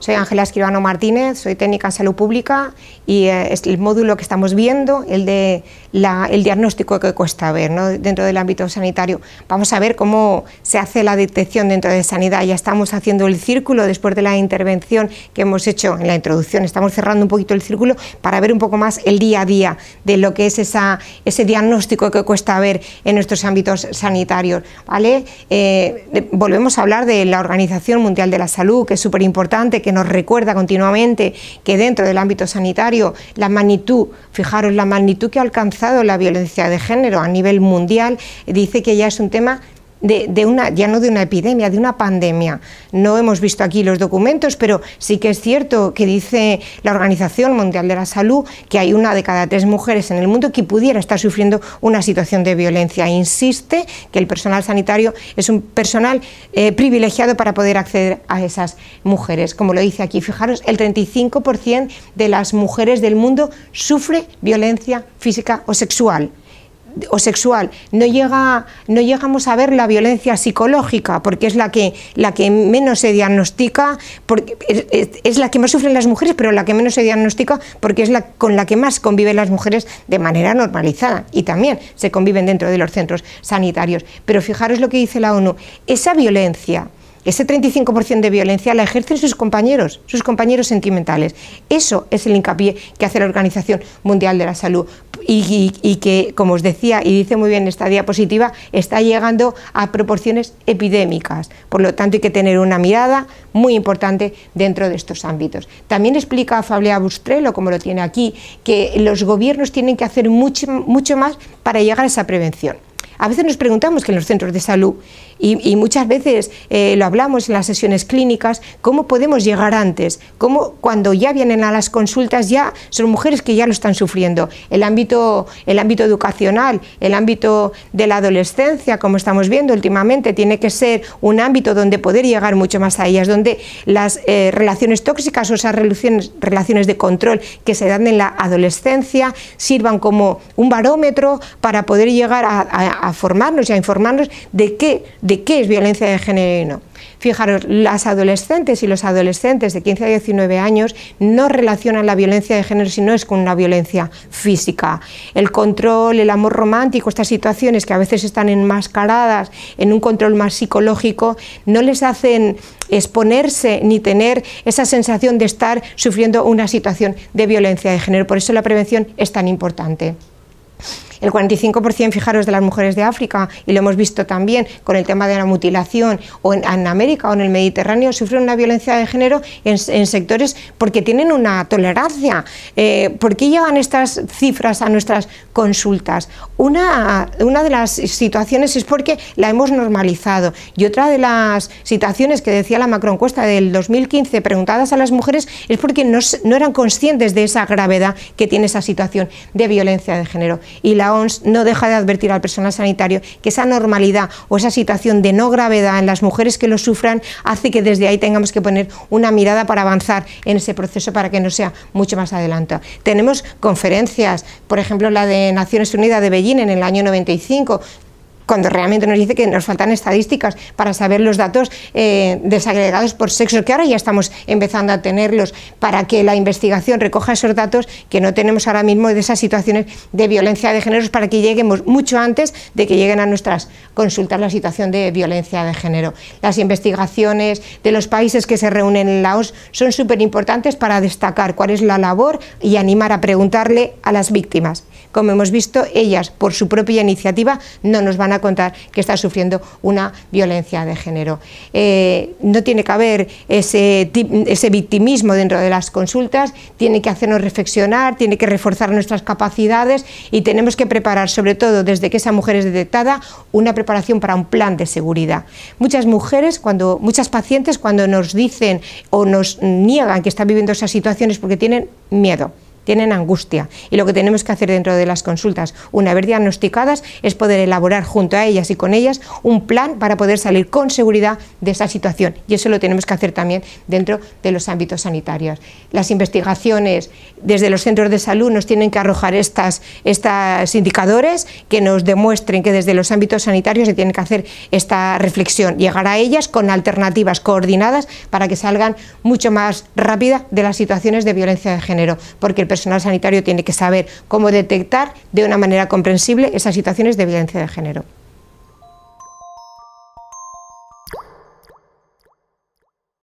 Soy Ángela Escribano Martínez, soy técnica en salud pública y eh, es el módulo que estamos viendo, el de el diagnóstico que cuesta ver dentro del ámbito sanitario. Vamos a ver cómo se hace la detección dentro de sanidad. Ya estamos haciendo el círculo después de la intervención que hemos hecho en la introducción. Estamos cerrando un poquito el círculo para ver un poco más el día a día de lo que es esa, ese diagnóstico que cuesta ver en nuestros ámbitos sanitarios. ¿vale? Eh, volvemos a hablar de la Organización Mundial de la Salud, que es súper importante, que que nos recuerda continuamente que dentro del ámbito sanitario la magnitud, fijaros, la magnitud que ha alcanzado la violencia de género a nivel mundial, dice que ya es un tema de, una, ya no de una epidemia, de una pandemia. No hemos visto aquí los documentos, pero sí que es cierto que dice la Organización Mundial de la Salud que hay una de cada tres mujeres en el mundo que pudiera estar sufriendo una situación de violencia. Insiste que el personal sanitario es un personal eh, privilegiado para poder acceder a esas mujeres. Como lo dice aquí, fijaros, el 35% de las mujeres del mundo sufre violencia física o sexual o sexual, no, llega, no llegamos a ver la violencia psicológica, porque es la que, la que menos se diagnostica, es, la que más sufren las mujeres, pero la que menos se diagnostica porque es la con la que más conviven las mujeres de manera normalizada y también se conviven dentro de los centros sanitarios. Pero fijaros lo que dice la ONU, esa violencia ese 35% de violencia la ejercen sus compañeros, sus compañeros sentimentales. Eso es el hincapié que hace la Organización Mundial de la Salud y, que, como os decía y dice muy bien esta diapositiva, está llegando a proporciones epidémicas. Por lo tanto, hay que tener una mirada muy importante dentro de estos ámbitos. También explica Fabia Bustrello, como lo tiene aquí, que los gobiernos tienen que hacer mucho, mucho más para llegar a esa prevención. A veces nos preguntamos que en los centros de salud, y, muchas veces eh, lo hablamos en las sesiones clínicas, cómo podemos llegar antes, cómo cuando ya vienen a las consultas ya son mujeres que ya lo están sufriendo. El ámbito, el ámbito educacional, el ámbito de la adolescencia, como estamos viendo últimamente, tiene que ser un ámbito donde poder llegar mucho más a ellas, donde las eh, relaciones tóxicas o esas relaciones, relaciones de control que se dan en la adolescencia sirvan como un barómetro para poder llegar a formarnos y a informarnos de qué, de qué es violencia de género y no. Fijaros, las adolescentes y los adolescentes de 15 a 19 años no relacionan la violencia de género si no es con la violencia física. El control, el amor romántico, estas situaciones que a veces están enmascaradas en un control más psicológico, no les hacen exponerse ni tener esa sensación de estar sufriendo una situación de violencia de género. Por eso la prevención es tan importante. El 45%, fijaros, de las mujeres de África, y lo hemos visto también con el tema de la mutilación, o en, América o en el Mediterráneo, sufren una violencia de género en, sectores porque tienen una tolerancia. Eh, ¿Por qué llevan estas cifras a nuestras consultas? Una, una de las situaciones es porque la hemos normalizado. Y otra de las situaciones que decía la macroencuesta del 2015 preguntadas a las mujeres es porque no, no eran conscientes de esa gravedad que tiene esa situación de violencia de género. Y la no deja de advertir al personal sanitario que esa normalidad o esa situación de no gravedad en las mujeres que lo sufran hace que desde ahí tengamos que poner una mirada para avanzar en ese proceso para que no sea mucho más adelante. Tenemos conferencias, por ejemplo la de Naciones Unidas de Beijing en el año 95, cuando realmente nos dice que nos faltan estadísticas para saber los datos eh, desagregados por sexo, que ahora ya estamos empezando a tenerlos, para que la investigación recoja esos datos que no tenemos ahora mismo de esas situaciones de violencia de género, para que lleguemos mucho antes de que lleguen a nuestras consultas la situación de violencia de género. Las investigaciones de los países que se reúnen en la OS son súper importantes para destacar cuál es la labor y animar a preguntarle a las víctimas como hemos visto, ellas por su propia iniciativa no nos van a contar que está sufriendo una violencia de género. Eh, no tiene que haber ese, ese victimismo dentro de las consultas, tiene que hacernos reflexionar, tiene que reforzar nuestras capacidades y tenemos que preparar, sobre todo desde que esa mujer es detectada, una preparación para un plan de seguridad. Muchas mujeres, cuando, muchas pacientes cuando nos dicen o nos niegan que están viviendo esas situaciones porque tienen miedo tienen angustia. Y lo que tenemos que hacer dentro de las consultas, una vez diagnosticadas, es poder elaborar junto a ellas y con ellas un plan para poder salir con seguridad de esa situación. Y eso lo tenemos que hacer también dentro de los ámbitos sanitarios. Las investigaciones desde los centros de salud nos tienen que arrojar estas, estas indicadores que nos demuestren que desde los ámbitos sanitarios se tiene que hacer esta reflexión, llegar a ellas con alternativas coordinadas para que salgan mucho más rápida de las situaciones de violencia de género, porque personal sanitario tiene que saber cómo detectar de una manera comprensible esas situaciones de violencia de género.